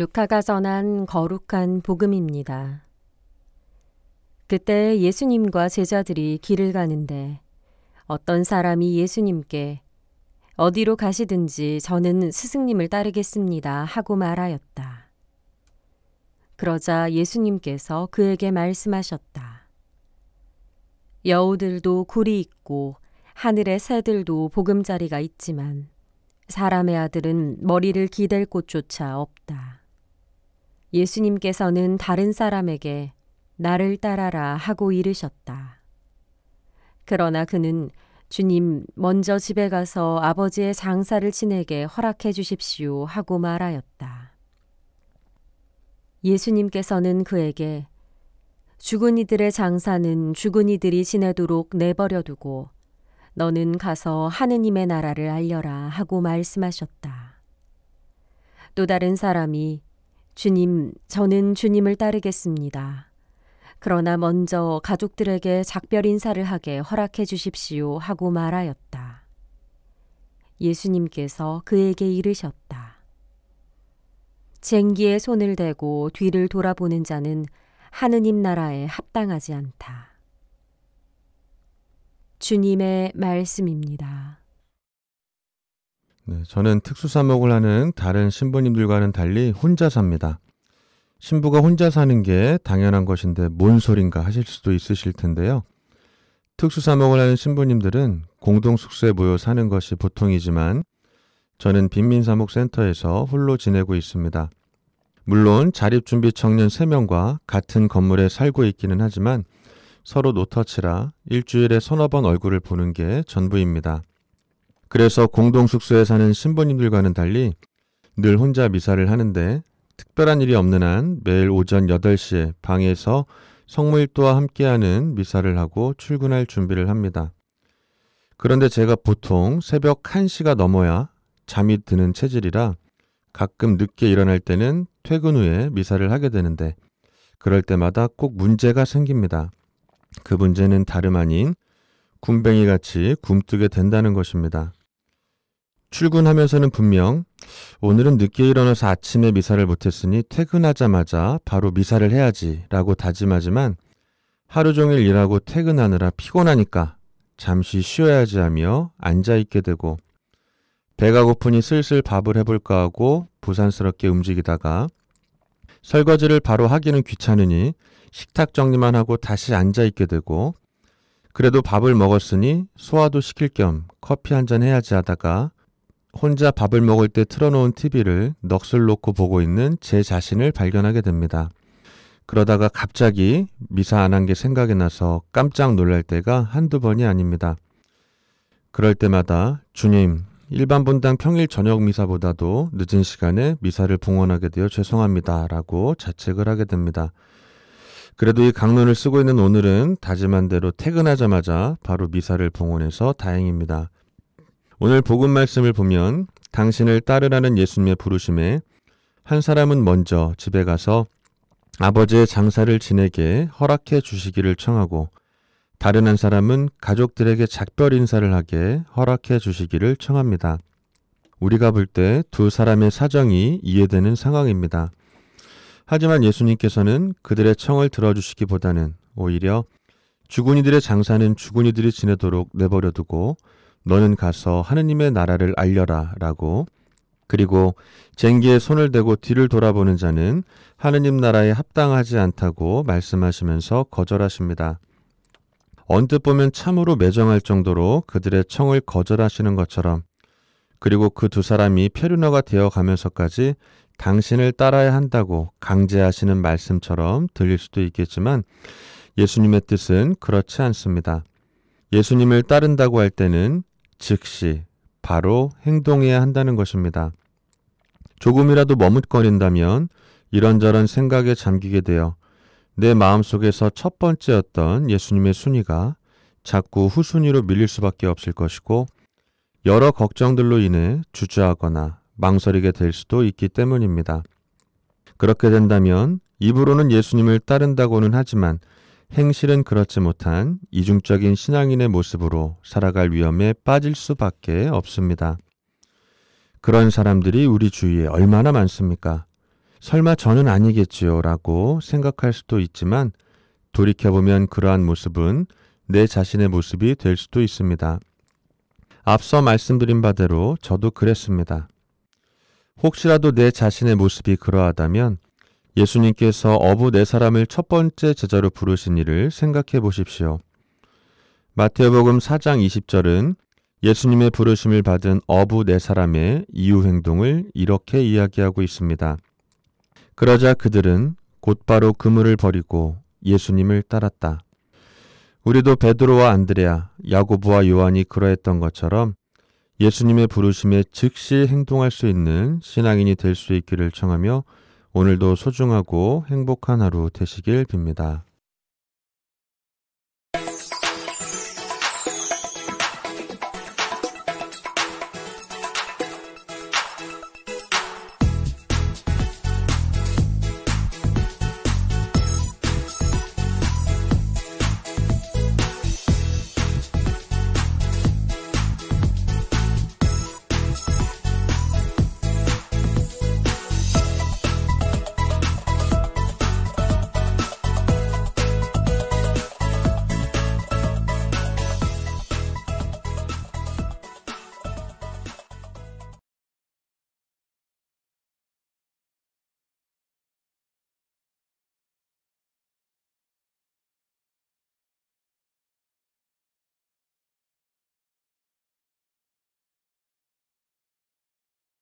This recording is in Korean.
루카가 전한 거룩한 복음입니다. 그때 예수님과 제자들이 길을 가는데 어떤 사람이 예수님께 어디로 가시든지 저는 스승님을 따르겠습니다 하고 말하였다. 그러자 예수님께서 그에게 말씀하셨다. 여우들도 굴이 있고 하늘의 새들도 보금자리가 있지만 사람의 아들은 머리를 기댈 곳조차 없다. 예수님께서는 다른 사람에게 나를 따라라 하고 이르셨다. 그러나 그는 주님, 먼저 집에 가서 아버지의 장사를 지내게 허락해 주십시오 하고 말하였다. 예수님께서는 그에게 죽은 이들의 장사는 죽은 이들이 지내도록 내버려 두고 너는 가서 하느님의 나라를 알려라 하고 말씀하셨다. 또 다른 사람이 주님, 저는 주님을 따르겠습니다. 그러나 먼저 가족들에게 작별 인사를 하게 허락해 주십시오 하고 말하였다. 예수님께서 그에게 이르셨다. 쟁기에 손을 대고 뒤를 돌아보는 자는 하느님 나라에 합당하지 않다. 주님의 말씀입니다. 네, 저는 특수사목을 하는 다른 신부님들과는 달리 혼자 삽니다. 신부가 혼자 사는 게 당연한 것인데 뭔 소린가 하실 수도 있으실 텐데요. 특수사목을 하는 신부님들은 공동숙소에 모여 사는 것이 보통이지만 저는 빈민사목센터에서 홀로 지내고 있습니다. 물론 자립준비 청년 3명과 같은 건물에 살고 있기는 하지만 서로 노터치라 일주일에 서너 번 얼굴을 보는 게 전부입니다. 그래서 공동 숙소에 사는 신부님들과는 달리 늘 혼자 미사를 하는데 특별한 일이 없는 한 매일 오전 8시에 방에서 성모일도와 함께하는 미사를 하고 출근할 준비를 합니다. 그런데 제가 보통 새벽 1시가 넘어야 잠이 드는 체질이라 가끔 늦게 일어날 때는 퇴근 후에 미사를 하게 되는데 그럴 때마다 꼭 문제가 생깁니다. 그 문제는 다름 아닌 굼벵이 같이 굼뜨게 된다는 것입니다. 출근하면서는 분명 오늘은 늦게 일어나서 아침에 미사를 못했으니 퇴근하자마자 바로 미사를 해야지 라고 다짐하지만 하루 종일 일하고 퇴근하느라 피곤하니까 잠시 쉬어야지 하며 앉아있게 되고 배가 고프니 슬슬 밥을 해볼까 하고 부산스럽게 움직이다가 설거지를 바로 하기는 귀찮으니 식탁 정리만 하고 다시 앉아있게 되고 그래도 밥을 먹었으니 소화도 시킬 겸 커피 한잔 해야지 하다가 혼자 밥을 먹을 때 틀어놓은 TV를 넋을 놓고 보고 있는 제 자신을 발견하게 됩니다. 그러다가 갑자기 미사 안 한 게 생각이 나서 깜짝 놀랄 때가 한두 번이 아닙니다. 그럴 때마다 주님, 일반 분당 평일 저녁 미사보다도 늦은 시간에 미사를 봉헌하게 되어 죄송합니다. 라고 자책을 하게 됩니다. 그래도 이 강론을 쓰고 있는 오늘은 다짐한 대로 퇴근하자마자 바로 미사를 봉헌해서 다행입니다. 오늘 복음 말씀을 보면 당신을 따르라는 예수님의 부르심에 한 사람은 먼저 집에 가서 아버지의 장사를 지내게 허락해 주시기를 청하고 다른 한 사람은 가족들에게 작별 인사를 하게 허락해 주시기를 청합니다. 우리가 볼 때 두 사람의 사정이 이해되는 상황입니다. 하지만 예수님께서는 그들의 청을 들어주시기보다는 오히려 죽은 이들의 장사는 죽은 이들이 지내도록 내버려두고 너는 가서 하느님의 나라를 알려라 라고 그리고 쟁기에 손을 대고 뒤를 돌아보는 자는 하느님 나라에 합당하지 않다고 말씀하시면서 거절하십니다. 언뜻 보면 참으로 매정할 정도로 그들의 청을 거절하시는 것처럼 그리고 그 두 사람이 페르너가 되어 가면서까지 당신을 따라야 한다고 강제하시는 말씀처럼 들릴 수도 있겠지만 예수님의 뜻은 그렇지 않습니다. 예수님을 따른다고 할 때는 즉시 바로 행동해야 한다는 것입니다. 조금이라도 머뭇거린다면 이런저런 생각에 잠기게 되어 내 마음속에서 첫 번째였던 예수님의 순위가 자꾸 후순위로 밀릴 수밖에 없을 것이고 여러 걱정들로 인해 주저하거나 망설이게 될 수도 있기 때문입니다. 그렇게 된다면 입으로는 예수님을 따른다고는 하지만 행실은 그렇지 못한 이중적인 신앙인의 모습으로 살아갈 위험에 빠질 수밖에 없습니다. 그런 사람들이 우리 주위에 얼마나 많습니까? 설마 저는 아니겠지요 라고 생각할 수도 있지만 돌이켜보면 그러한 모습은 내 자신의 모습이 될 수도 있습니다. 앞서 말씀드린 바대로 저도 그랬습니다. 혹시라도 내 자신의 모습이 그러하다면 예수님께서 어부 네 사람을 첫 번째 제자로 부르신 일을 생각해 보십시오. 마태복음 4장 20절은 예수님의 부르심을 받은 어부 네 사람의 이유 행동을 이렇게 이야기하고 있습니다. 그러자 그들은 곧바로 그물을 버리고 예수님을 따랐다. 우리도 베드로와 안드레아, 야고보와 요한이 그러했던 것처럼 예수님의 부르심에 즉시 행동할 수 있는 신앙인이 될 수 있기를 청하며 오늘도 소중하고 행복한 하루 되시길 빕니다.